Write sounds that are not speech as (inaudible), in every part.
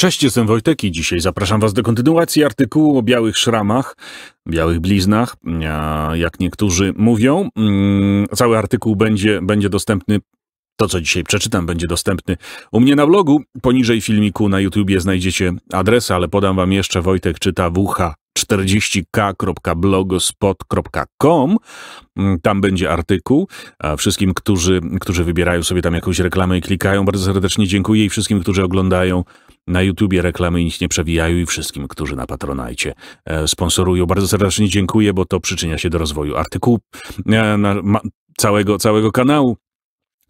Cześć, jestem Wojtek i dzisiaj zapraszam Was do kontynuacji artykułu o białych szramach, białych bliznach, jak niektórzy mówią. Mm, cały artykuł będzie, będzie dostępny, to co dzisiaj przeczytam, będzie dostępny u mnie na blogu. Poniżej filmiku na YouTubie znajdziecie adres, ale podam Wam jeszcze Wojtek czyta WH 40k.blogspot.com. Mm, tam będzie artykuł. Wszystkim, którzy, którzy wybierają sobie tam jakąś reklamę i klikają, bardzo serdecznie dziękuję i wszystkim, którzy oglądają na YouTubie reklamy nic nie przewijają i wszystkim, którzy na Patronajcie e, sponsorują. Bardzo serdecznie dziękuję, bo to przyczynia się do rozwoju artykułu e, całego, całego kanału.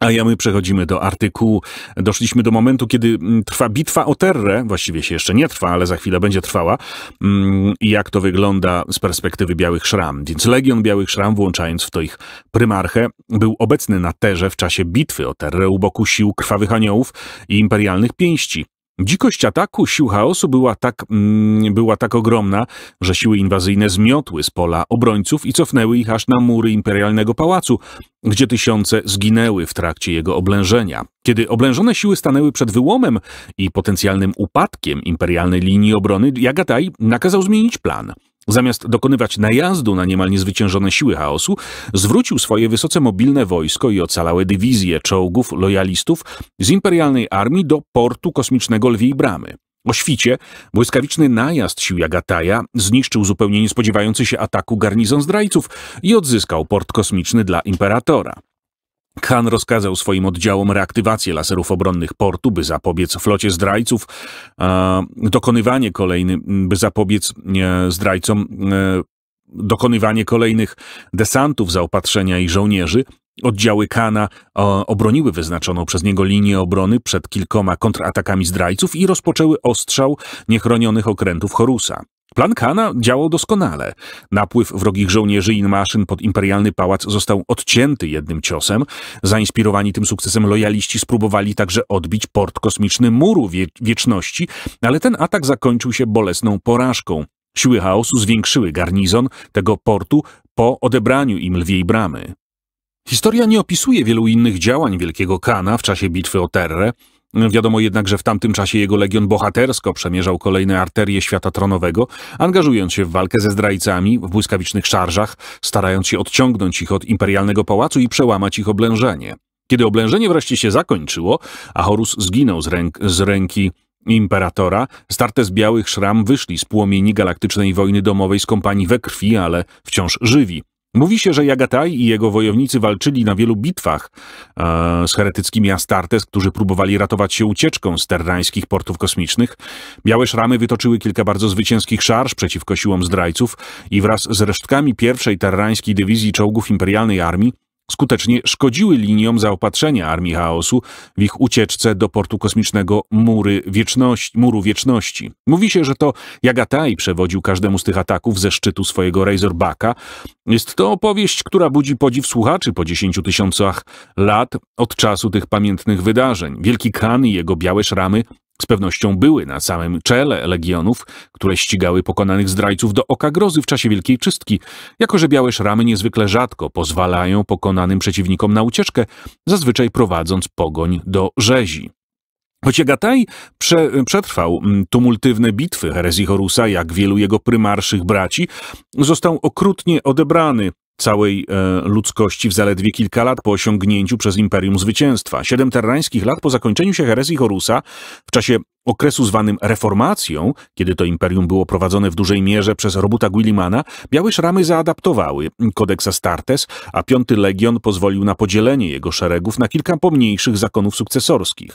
A ja my przechodzimy do artykułu. Doszliśmy do momentu, kiedy mm, trwa bitwa o Terrę. Właściwie się jeszcze nie trwa, ale za chwilę będzie trwała. Mm, I jak to wygląda z perspektywy Białych Szram. Więc Legion Białych Szram, włączając w to ich prymarchę, był obecny na Terze w czasie bitwy o Terrę u boku sił Krwawych Aniołów i Imperialnych Pięści. Dzikość ataku sił chaosu była tak, mm, była tak ogromna, że siły inwazyjne zmiotły z pola obrońców i cofnęły ich aż na mury imperialnego pałacu, gdzie tysiące zginęły w trakcie jego oblężenia. Kiedy oblężone siły stanęły przed wyłomem i potencjalnym upadkiem imperialnej linii obrony, Jagataj nakazał zmienić plan – Zamiast dokonywać najazdu na niemal niezwyciężone siły chaosu, zwrócił swoje wysoce mobilne wojsko i ocalałe dywizje czołgów lojalistów z imperialnej armii do portu kosmicznego Lwiej Bramy. O świcie błyskawiczny najazd sił Jagataja zniszczył zupełnie niespodziewający się ataku garnizon zdrajców i odzyskał port kosmiczny dla imperatora. Khan rozkazał swoim oddziałom reaktywację laserów obronnych portu, by zapobiec flocie zdrajców, e, dokonywanie kolejny, by zapobiec e, zdrajcom, e, dokonywanie kolejnych desantów zaopatrzenia i żołnierzy. Oddziały Kana obroniły wyznaczoną przez niego linię obrony przed kilkoma kontratakami zdrajców i rozpoczęły ostrzał niechronionych okrętów Horusa. Plan Kana działał doskonale. Napływ wrogich żołnierzy i maszyn pod imperialny pałac został odcięty jednym ciosem. Zainspirowani tym sukcesem lojaliści spróbowali także odbić port kosmiczny muru wie wieczności, ale ten atak zakończył się bolesną porażką. Siły chaosu zwiększyły garnizon tego portu po odebraniu im lwiej bramy. Historia nie opisuje wielu innych działań Wielkiego Kana w czasie bitwy o Terrę, Wiadomo jednak, że w tamtym czasie jego legion bohatersko przemierzał kolejne arterie świata tronowego, angażując się w walkę ze zdrajcami w błyskawicznych szarżach, starając się odciągnąć ich od imperialnego pałacu i przełamać ich oblężenie. Kiedy oblężenie wreszcie się zakończyło, a Horus zginął z, ręk z ręki imperatora, starte z białych szram wyszli z płomieni galaktycznej wojny domowej z kompanii we krwi, ale wciąż żywi. Mówi się, że Jagataj i jego wojownicy walczyli na wielu bitwach e, z heretyckimi Astartes, którzy próbowali ratować się ucieczką z terrańskich portów kosmicznych. Białe szramy wytoczyły kilka bardzo zwycięskich szarż przeciwko siłom zdrajców i wraz z resztkami pierwszej terrańskiej dywizji czołgów imperialnej armii skutecznie szkodziły liniom zaopatrzenia Armii Chaosu w ich ucieczce do portu kosmicznego Mury Wieczności, Muru Wieczności. Mówi się, że to Jagatai przewodził każdemu z tych ataków ze szczytu swojego Razorbacka. Jest to opowieść, która budzi podziw słuchaczy po dziesięciu tysiącach lat od czasu tych pamiętnych wydarzeń. Wielki Khan i jego białe szramy z pewnością były na samym czele legionów, które ścigały pokonanych zdrajców do oka grozy w czasie Wielkiej Czystki, jako że białe szramy niezwykle rzadko pozwalają pokonanym przeciwnikom na ucieczkę, zazwyczaj prowadząc pogoń do rzezi. Choć Agataj prze, przetrwał mm, tumultywne bitwy herezji Horusa, jak wielu jego prymarszych braci, został okrutnie odebrany całej e, ludzkości w zaledwie kilka lat po osiągnięciu przez imperium zwycięstwa. Siedem terrańskich lat po zakończeniu się herezji Horusa, w czasie okresu zwanym reformacją, kiedy to imperium było prowadzone w dużej mierze przez Robuta Guillimana, białe szramy zaadaptowały kodeks Astartes, a piąty legion pozwolił na podzielenie jego szeregów na kilka pomniejszych zakonów sukcesorskich.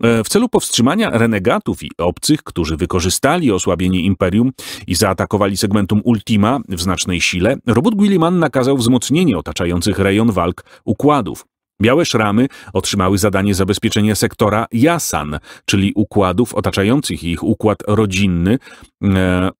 E, w celu powstrzymania renegatów i obcych, którzy wykorzystali osłabienie Imperium i zaatakowali segmentum Ultima w znacznej sile, robot Guilliman nakazał wzmocnienie otaczających rejon walk układów. Białe szramy otrzymały zadanie zabezpieczenia sektora Jasan, czyli układów otaczających ich układ rodzinny, e,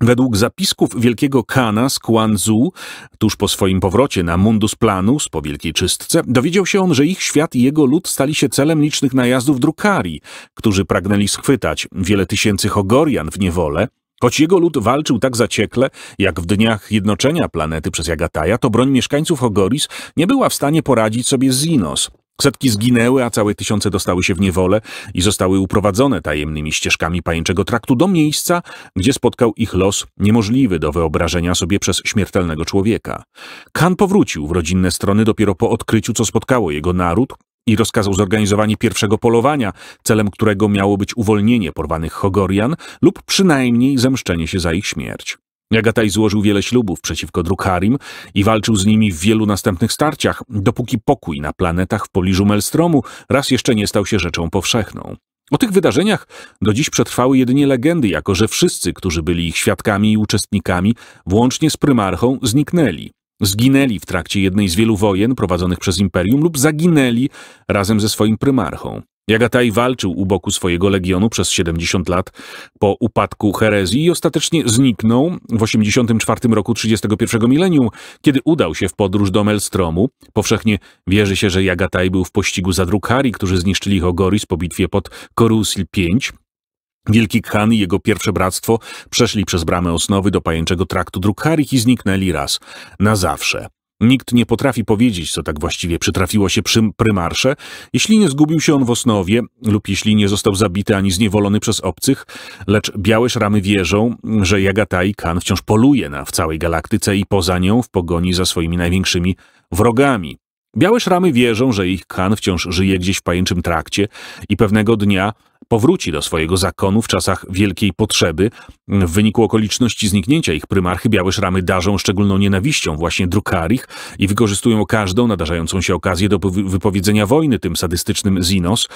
Według zapisków wielkiego Kana z Kuanzu, tuż po swoim powrocie na Mundus Planus po Wielkiej Czystce, dowiedział się on, że ich świat i jego lud stali się celem licznych najazdów drukarii, którzy pragnęli schwytać wiele tysięcy Hogorian w niewolę. Choć jego lud walczył tak zaciekle, jak w dniach jednoczenia planety przez Jagataja, to broń mieszkańców Hogoris nie była w stanie poradzić sobie z Zinos. Setki zginęły, a całe tysiące dostały się w niewolę i zostały uprowadzone tajemnymi ścieżkami pajęczego traktu do miejsca, gdzie spotkał ich los niemożliwy do wyobrażenia sobie przez śmiertelnego człowieka. Khan powrócił w rodzinne strony dopiero po odkryciu, co spotkało jego naród i rozkazał zorganizowanie pierwszego polowania, celem którego miało być uwolnienie porwanych Hogorian lub przynajmniej zemszczenie się za ich śmierć. Jagataj złożył wiele ślubów przeciwko Drukharim i walczył z nimi w wielu następnych starciach, dopóki pokój na planetach w pobliżu Melstromu raz jeszcze nie stał się rzeczą powszechną. O tych wydarzeniach do dziś przetrwały jedynie legendy, jako że wszyscy, którzy byli ich świadkami i uczestnikami, włącznie z prymarchą, zniknęli. Zginęli w trakcie jednej z wielu wojen prowadzonych przez imperium lub zaginęli razem ze swoim prymarchą. Jagataj walczył u boku swojego legionu przez 70 lat po upadku herezji i ostatecznie zniknął w 84 roku 31 milenium, kiedy udał się w podróż do Melstromu. Powszechnie wierzy się, że Jagataj był w pościgu za Drukhari, którzy zniszczyli Hogoris po bitwie pod Korusil V. Wielki Khan i jego pierwsze bractwo przeszli przez bramę osnowy do pajęczego traktu Drukharich i zniknęli raz na zawsze. Nikt nie potrafi powiedzieć, co tak właściwie przytrafiło się przy prymarsze, jeśli nie zgubił się on w Osnowie lub jeśli nie został zabity ani zniewolony przez obcych, lecz białe szramy wierzą, że Jagatai Khan wciąż poluje na w całej galaktyce i poza nią w pogoni za swoimi największymi wrogami. Białe szramy wierzą, że ich Khan wciąż żyje gdzieś w pajęczym trakcie i pewnego dnia powróci do swojego zakonu w czasach wielkiej potrzeby. W wyniku okoliczności zniknięcia ich prymarchy białe szramy darzą szczególną nienawiścią właśnie drukarich i wykorzystują każdą nadarzającą się okazję do wypowiedzenia wojny tym sadystycznym Zinos.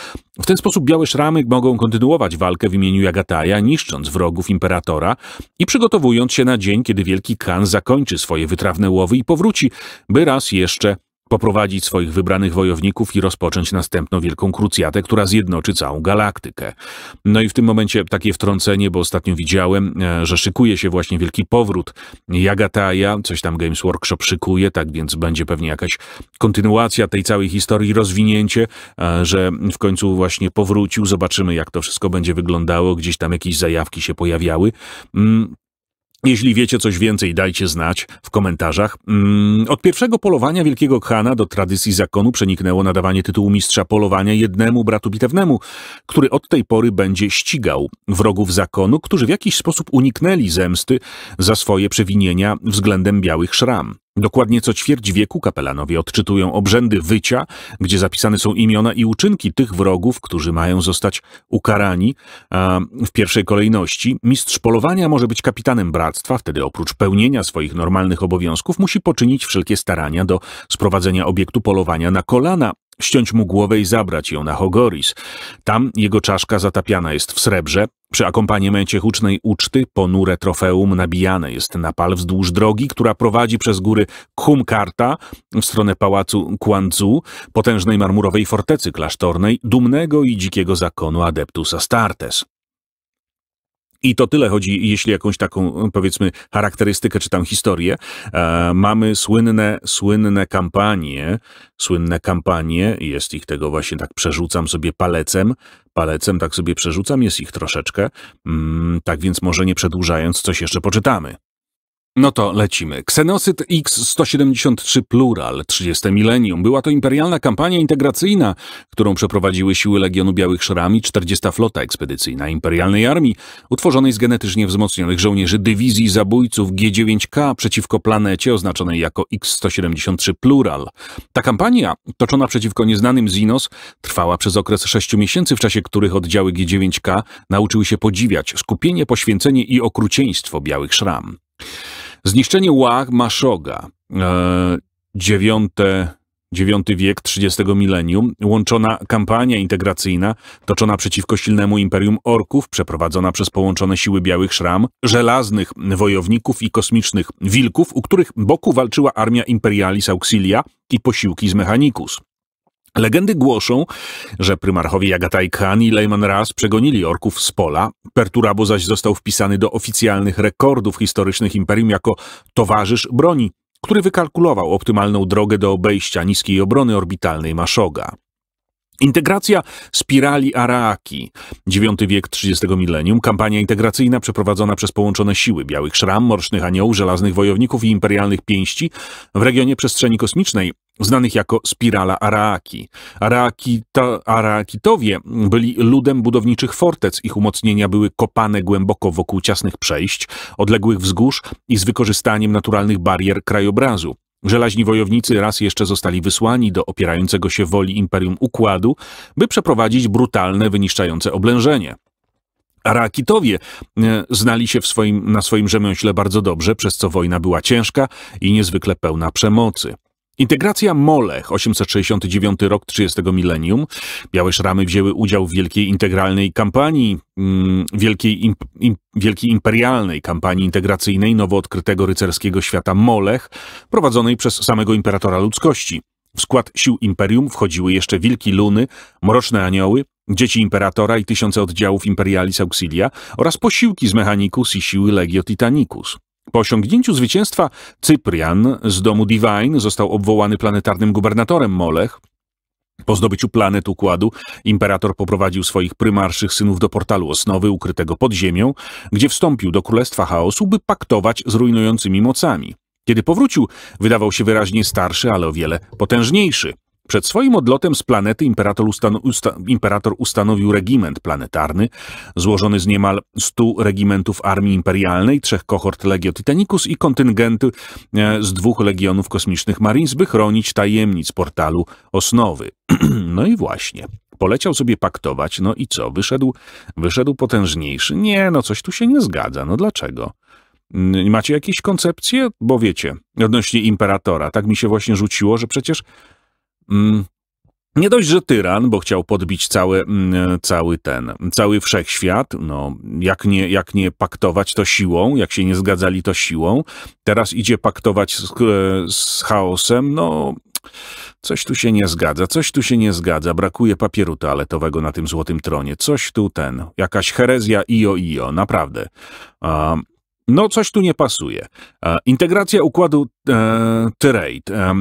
W ten sposób białe szramy mogą kontynuować walkę w imieniu Jagataja, niszcząc wrogów imperatora i przygotowując się na dzień, kiedy wielki Khan zakończy swoje wytrawne łowy i powróci, by raz jeszcze poprowadzić swoich wybranych wojowników i rozpocząć następną wielką krucjatę, która zjednoczy całą galaktykę. No i w tym momencie takie wtrącenie, bo ostatnio widziałem, e, że szykuje się właśnie wielki powrót Jagataja, coś tam Games Workshop szykuje, tak więc będzie pewnie jakaś kontynuacja tej całej historii, rozwinięcie, e, że w końcu właśnie powrócił, zobaczymy jak to wszystko będzie wyglądało, gdzieś tam jakieś zajawki się pojawiały. Mm, jeśli wiecie coś więcej, dajcie znać w komentarzach. Mm, od pierwszego polowania Wielkiego Khana do tradycji zakonu przeniknęło nadawanie tytułu mistrza polowania jednemu bratu bitewnemu, który od tej pory będzie ścigał wrogów zakonu, którzy w jakiś sposób uniknęli zemsty za swoje przewinienia względem białych szram. Dokładnie co ćwierć wieku kapelanowie odczytują obrzędy wycia, gdzie zapisane są imiona i uczynki tych wrogów, którzy mają zostać ukarani a w pierwszej kolejności. Mistrz polowania może być kapitanem bractwa, wtedy oprócz pełnienia swoich normalnych obowiązków musi poczynić wszelkie starania do sprowadzenia obiektu polowania na kolana, ściąć mu głowę i zabrać ją na Hogoris. Tam jego czaszka zatapiana jest w srebrze, przy akompaniamencie hucznej uczty ponure trofeum nabijane jest na pal wzdłuż drogi, która prowadzi przez góry Kumkarta w stronę pałacu Kwanzu, potężnej marmurowej fortecy klasztornej, dumnego i dzikiego zakonu adeptus Astartes. I to tyle chodzi, jeśli jakąś taką, powiedzmy, charakterystykę czy tam historię. E, mamy słynne, słynne kampanie, słynne kampanie, jest ich tego właśnie tak przerzucam sobie palecem, palecem tak sobie przerzucam, jest ich troszeczkę. Mm, tak więc może nie przedłużając, coś jeszcze poczytamy. No to lecimy. Ksenocyt X-173 Plural 30 Milenium była to imperialna kampania integracyjna, którą przeprowadziły siły Legionu Białych Szrami 40 Flota Ekspedycyjna Imperialnej Armii, utworzonej z genetycznie wzmocnionych żołnierzy Dywizji Zabójców G9K przeciwko planecie oznaczonej jako X-173 Plural. Ta kampania, toczona przeciwko nieznanym Zinos, trwała przez okres 6 miesięcy, w czasie których oddziały G9K nauczyły się podziwiać skupienie, poświęcenie i okrucieństwo Białych Szram. Zniszczenie Łach Maszoga, e, dziewiąte dziewiąty wiek XXX milenium, łączona kampania integracyjna toczona przeciwko silnemu imperium orków, przeprowadzona przez połączone siły białych szram, żelaznych wojowników i kosmicznych wilków, u których boku walczyła armia imperialis auxilia i posiłki z mechanicus. Legendy głoszą, że prymarchowie Jagataj Khan i Lehman Raz przegonili orków z pola, Perturabo zaś został wpisany do oficjalnych rekordów historycznych imperium jako towarzysz broni, który wykalkulował optymalną drogę do obejścia niskiej obrony orbitalnej Maszoga. Integracja spirali Araaki. IX wiek XXX milenium. Kampania integracyjna przeprowadzona przez połączone siły Białych Szram, Morsznych Aniołów, Żelaznych Wojowników i Imperialnych Pięści w regionie przestrzeni kosmicznej, znanych jako spirala Araaki. Araakita, Araakitowie byli ludem budowniczych fortec. Ich umocnienia były kopane głęboko wokół ciasnych przejść, odległych wzgórz i z wykorzystaniem naturalnych barier krajobrazu. Żelaźni wojownicy raz jeszcze zostali wysłani do opierającego się woli Imperium Układu, by przeprowadzić brutalne, wyniszczające oblężenie. Arakitowie e, znali się swoim, na swoim rzemiośle bardzo dobrze, przez co wojna była ciężka i niezwykle pełna przemocy. Integracja Molech, 869 rok 30 milenium. Białe szramy wzięły udział w wielkiej integralnej kampanii, mm, wielkiej, imp, wielkiej imperialnej kampanii integracyjnej nowo odkrytego rycerskiego świata Molech, prowadzonej przez samego imperatora ludzkości. W skład sił imperium wchodziły jeszcze wilki luny, mroczne anioły, dzieci imperatora i tysiące oddziałów imperialis auxilia oraz posiłki z mechanicus i siły legio titanicus. Po osiągnięciu zwycięstwa Cyprian z domu Divine został obwołany planetarnym gubernatorem Molech. Po zdobyciu planet układu imperator poprowadził swoich prymarszych synów do portalu osnowy ukrytego pod ziemią, gdzie wstąpił do Królestwa Chaosu, by paktować z rujnującymi mocami. Kiedy powrócił, wydawał się wyraźnie starszy, ale o wiele potężniejszy. Przed swoim odlotem z planety imperator, ustan usta imperator, ustanowił regiment planetarny, złożony z niemal 100 regimentów Armii Imperialnej, trzech kohort Legio Titanicus i kontyngenty e, z dwóch legionów kosmicznych Marines, by chronić tajemnic portalu Osnowy. (clears throat) no i właśnie. Poleciał sobie paktować, no i co? Wyszedł, wyszedł potężniejszy. Nie, no coś tu się nie zgadza. No dlaczego? Macie jakieś koncepcje? Bo wiecie, odnośnie imperatora, tak mi się właśnie rzuciło, że przecież Mm, nie dość, że tyran, bo chciał podbić cały, mm, cały ten, cały wszechświat, no, jak nie, jak nie paktować to siłą, jak się nie zgadzali to siłą, teraz idzie paktować z, e, z chaosem, no, coś tu się nie zgadza, coś tu się nie zgadza, brakuje papieru toaletowego na tym złotym tronie, coś tu ten, jakaś herezja io io, naprawdę. Um, no coś tu nie pasuje. Integracja układu e,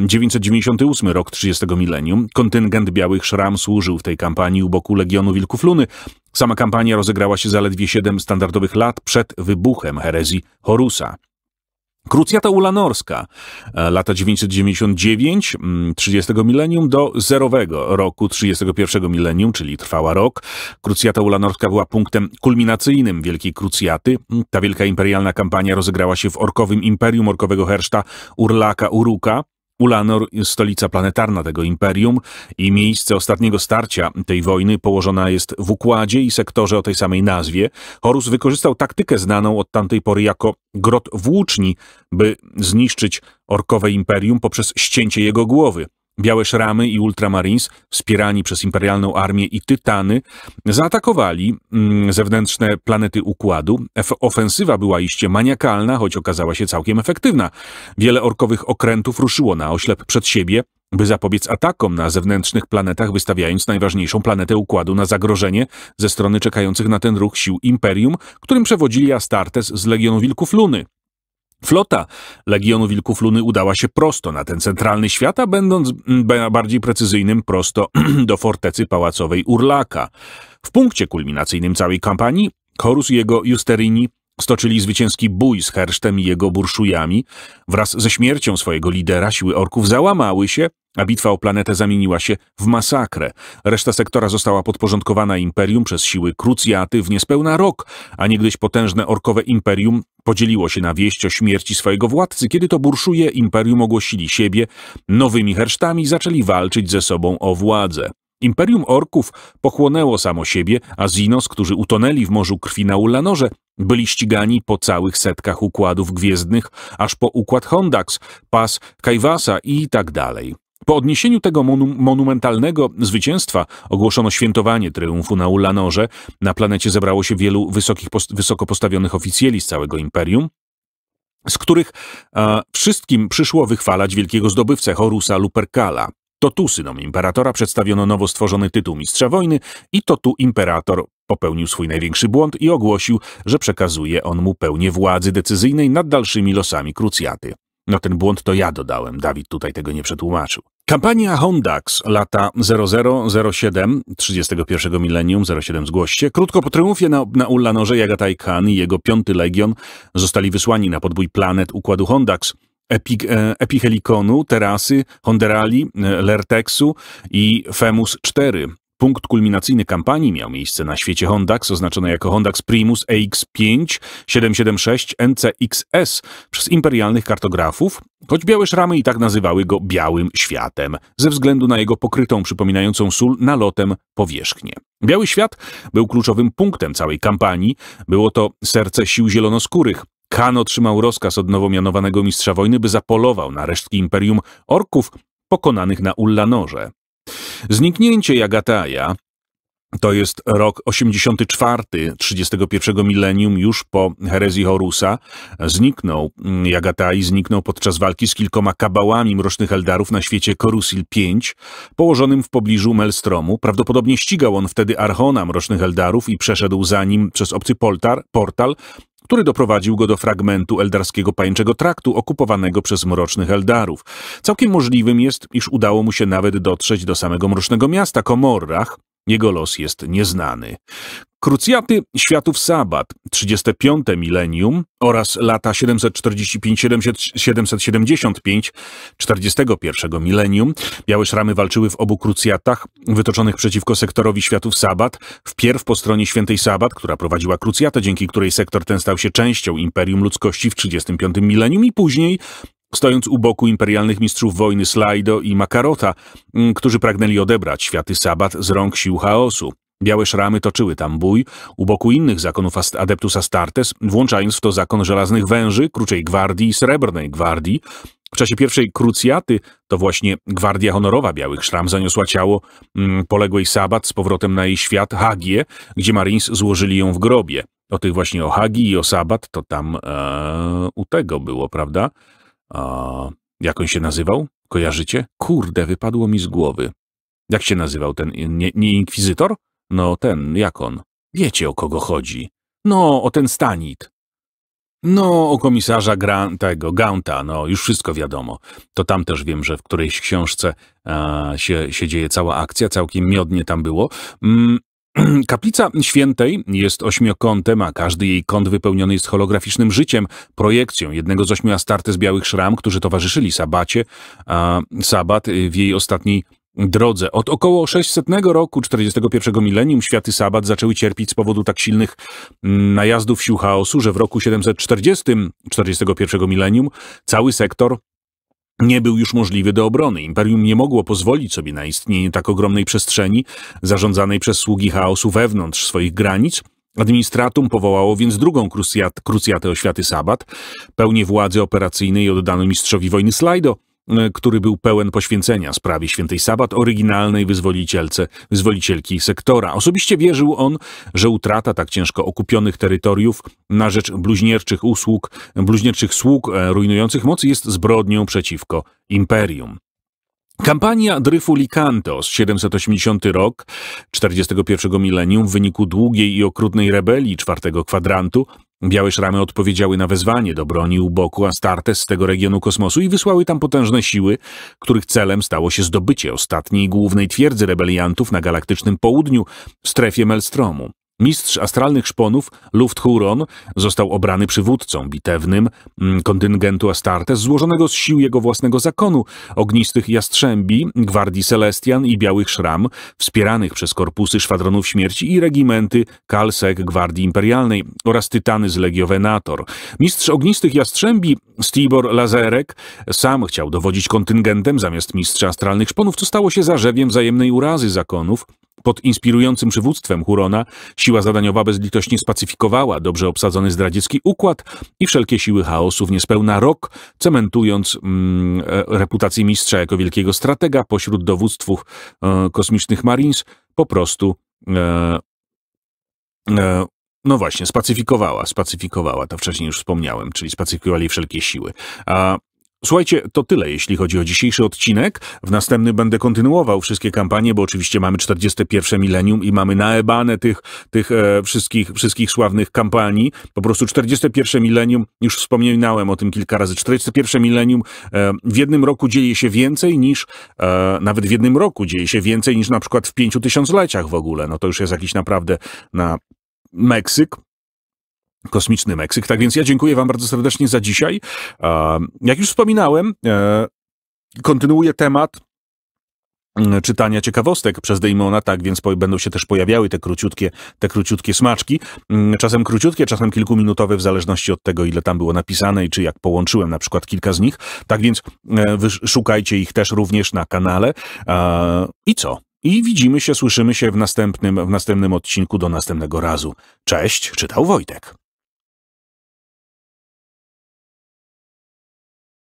998 e, rok 30 milenium. Kontyngent Białych Szram służył w tej kampanii u boku Legionu Wilków Luny. Sama kampania rozegrała się zaledwie 7 standardowych lat przed wybuchem herezji Horusa. Krucjata ulanorska, e, lata 999, 30 mm, milenium do zerowego roku 31 milenium, czyli trwała rok. Krucjata ulanorska była punktem kulminacyjnym Wielkiej Krucjaty. Ta wielka imperialna kampania rozegrała się w orkowym imperium orkowego herszta Urlaka Uruka. Ulanor, stolica planetarna tego imperium i miejsce ostatniego starcia tej wojny położona jest w układzie i sektorze o tej samej nazwie, Horus wykorzystał taktykę znaną od tamtej pory jako grot włóczni, by zniszczyć orkowe imperium poprzez ścięcie jego głowy. Białe Szramy i Ultramarines, wspierani przez imperialną armię i Tytany, zaatakowali mm, zewnętrzne planety Układu. ofensywa była iście maniakalna, choć okazała się całkiem efektywna. Wiele orkowych okrętów ruszyło na oślep przed siebie, by zapobiec atakom na zewnętrznych planetach, wystawiając najważniejszą planetę Układu na zagrożenie ze strony czekających na ten ruch sił Imperium, którym przewodzili Astartes z Legionu Wilków Luny. Flota Legionu Wilków Luny udała się prosto na ten centralny świat, a będąc mm, bardziej precyzyjnym, prosto (clears throat) do fortecy pałacowej Urlaka. W punkcie kulminacyjnym całej kampanii Horus i jego Justerini stoczyli zwycięski bój z Hersztem i jego burszujami. Wraz ze śmiercią swojego lidera siły orków załamały się, a bitwa o planetę zamieniła się w masakrę. Reszta sektora została podporządkowana Imperium przez siły krucjaty w niespełna rok, a niegdyś potężne orkowe Imperium podzieliło się na wieść o śmierci swojego władcy. Kiedy to burszuje, Imperium ogłosili siebie nowymi hersztami i zaczęli walczyć ze sobą o władzę. Imperium orków pochłonęło samo siebie, a Zinos, którzy utonęli w morzu krwi na Ulanorze, byli ścigani po całych setkach układów gwiezdnych, aż po układ Hondax, pas Kajwasa i tak dalej. Po odniesieniu tego monu monumentalnego zwycięstwa ogłoszono świętowanie triumfu na Ulanorze. Na planecie zebrało się wielu wysokich post wysoko postawionych oficjeli z całego imperium, z których e, wszystkim przyszło wychwalać wielkiego zdobywcę Horusa Lupercala. synom imperatora przedstawiono nowo stworzony tytuł mistrza wojny i to tu imperator popełnił swój największy błąd i ogłosił, że przekazuje on mu pełnię władzy decyzyjnej nad dalszymi losami krucjaty. No ten błąd to ja dodałem, Dawid tutaj tego nie przetłumaczył. Kampania Hondax lata 0007, 31 milenium 07 zgłoście, krótko po triumfie na, na Ullanorze Jagataj Khan i jego piąty legion zostali wysłani na podbój planet układu Hondax, Epik, e, Epihelikonu, Terasy, Honderali, e, Lertexu i Femus 4. Punkt kulminacyjny kampanii miał miejsce na świecie Hondax, oznaczone jako Hondax Primus ex 5776 NCXS przez imperialnych kartografów, choć białe szramy i tak nazywały go Białym Światem, ze względu na jego pokrytą, przypominającą sól, nalotem powierzchnię. Biały Świat był kluczowym punktem całej kampanii, było to serce sił zielonoskórych, Khan otrzymał rozkaz od nowo mianowanego mistrza wojny, by zapolował na resztki imperium orków pokonanych na Ullanorze. Zniknięcie Jagataja, to jest rok 84 31 milenium, już po herezji Horusa. Zniknął mm, Jagatai, zniknął podczas walki z kilkoma kabałami mrocznych Eldarów na świecie Korusil V, położonym w pobliżu Melstromu. Prawdopodobnie ścigał on wtedy Archona mrocznych Eldarów i przeszedł za nim przez obcy portal który doprowadził go do fragmentu eldarskiego pajęczego traktu okupowanego przez mrocznych Eldarów. Całkiem możliwym jest, iż udało mu się nawet dotrzeć do samego mrocznego miasta, Komorrach, jego los jest nieznany. Krucjaty światów Sabat, 35. milenium oraz lata 745-775, 41. milenium. Białe szramy walczyły w obu krucjatach wytoczonych przeciwko sektorowi światów Sabat, wpierw po stronie świętej Sabat, która prowadziła krucjatę, dzięki której sektor ten stał się częścią Imperium Ludzkości w 35. milenium i później stojąc u boku imperialnych mistrzów wojny Slajdo i Makarota, mm, którzy pragnęli odebrać światy Sabat z rąk sił chaosu. Białe szramy toczyły tam bój u boku innych zakonów Adeptus Astartes, włączając w to zakon Żelaznych Węży, Kruczej Gwardii i Srebrnej Gwardii. W czasie pierwszej krucjaty to właśnie Gwardia Honorowa Białych Szram zaniosła ciało mm, poległej Sabat z powrotem na jej świat Hagie, gdzie Marines złożyli ją w grobie. O tych właśnie o Hagi i o Sabat to tam e, u tego było, prawda? E, jak on się nazywał? Kojarzycie? Kurde, wypadło mi z głowy. Jak się nazywał ten nie, nie inkwizytor? No ten, jak on? Wiecie, o kogo chodzi. No, o ten Stanit. No, o komisarza tego Gaunta, no, już wszystko wiadomo. To tam też wiem, że w którejś książce a, się, się dzieje cała akcja, całkiem miodnie tam było. Mm. (clears throat) Kaplica Świętej jest ośmiokątem, a każdy jej kąt wypełniony jest holograficznym życiem, projekcją jednego z ośmiu astarty z białych szram, którzy towarzyszyli Sabacie, a Sabat w jej ostatniej drodze. Od około 600 roku 41 milenium światy sabat zaczęły cierpić z powodu tak silnych mm, najazdów sił chaosu, że w roku 740 41 milenium cały sektor nie był już możliwy do obrony. Imperium nie mogło pozwolić sobie na istnienie tak ogromnej przestrzeni zarządzanej przez sługi chaosu wewnątrz swoich granic, Administratum powołało więc drugą krucjat, krucjatę oświaty Sabat. Pełnię władzy operacyjnej oddano mistrzowi wojny Slajdo, E, który był pełen poświęcenia sprawie świętej Sabat, oryginalnej wyzwolicielce, wyzwolicielki sektora. Osobiście wierzył on, że utrata tak ciężko okupionych terytoriów na rzecz bluźnierczych usług, bluźnierczych sług e, rujnujących mocy, jest zbrodnią przeciwko imperium. Kampania dryfu Likantos, 780 rok 41 milenium, w wyniku długiej i okrutnej rebelii czwartego kwadrantu, Białe szramy odpowiedziały na wezwanie do broni u boku Astartes z tego regionu kosmosu i wysłały tam potężne siły, których celem stało się zdobycie ostatniej głównej twierdzy rebeliantów na galaktycznym południu w strefie Melstromu. Mistrz astralnych szponów Lufthuron został obrany przywódcą bitewnym mm, kontyngentu Astartes złożonego z sił jego własnego zakonu, ognistych jastrzębi, gwardii Celestian i białych szram, wspieranych przez korpusy szwadronów śmierci i regimenty Kalsek Gwardii Imperialnej oraz tytany z Legio Venator. Mistrz ognistych jastrzębi Stibor Lazerek sam chciał dowodzić kontyngentem zamiast mistrza astralnych szponów, co stało się zarzewiem wzajemnej urazy zakonów, pod inspirującym przywództwem Hurona siła zadaniowa bezlitośnie spacyfikowała dobrze obsadzony zdradziecki układ i wszelkie siły chaosu w niespełna rok, cementując mm, e, reputację mistrza jako wielkiego stratega pośród dowództwów e, kosmicznych Marines, po prostu e, e, no właśnie, spacyfikowała, spacyfikowała, to wcześniej już wspomniałem, czyli spacyfikowali wszelkie siły. A Słuchajcie, to tyle, jeśli chodzi o dzisiejszy odcinek. W następny będę kontynuował wszystkie kampanie, bo oczywiście mamy 41 milenium i mamy naebane tych, tych e, wszystkich, wszystkich sławnych kampanii. Po prostu 41 milenium, już wspominałem o tym kilka razy, 41 milenium e, w jednym roku dzieje się więcej niż, e, nawet w jednym roku dzieje się więcej niż na przykład w pięciu tysiącleciach w ogóle. No to już jest jakiś naprawdę na Meksyk kosmiczny Meksyk. Tak więc ja dziękuję Wam bardzo serdecznie za dzisiaj. Jak już wspominałem, e, kontynuuję temat mm, czytania ciekawostek przez Daimona, tak więc będą się też pojawiały te króciutkie, te króciutkie smaczki. Mm, czasem króciutkie, czasem kilkuminutowe, w zależności od tego, ile tam było napisane i czy jak połączyłem na przykład kilka z nich. Tak więc e, szukajcie ich też również na kanale. I co? I widzimy się, słyszymy się w następnym, w następnym odcinku do następnego razu. Cześć, czytał Wojtek.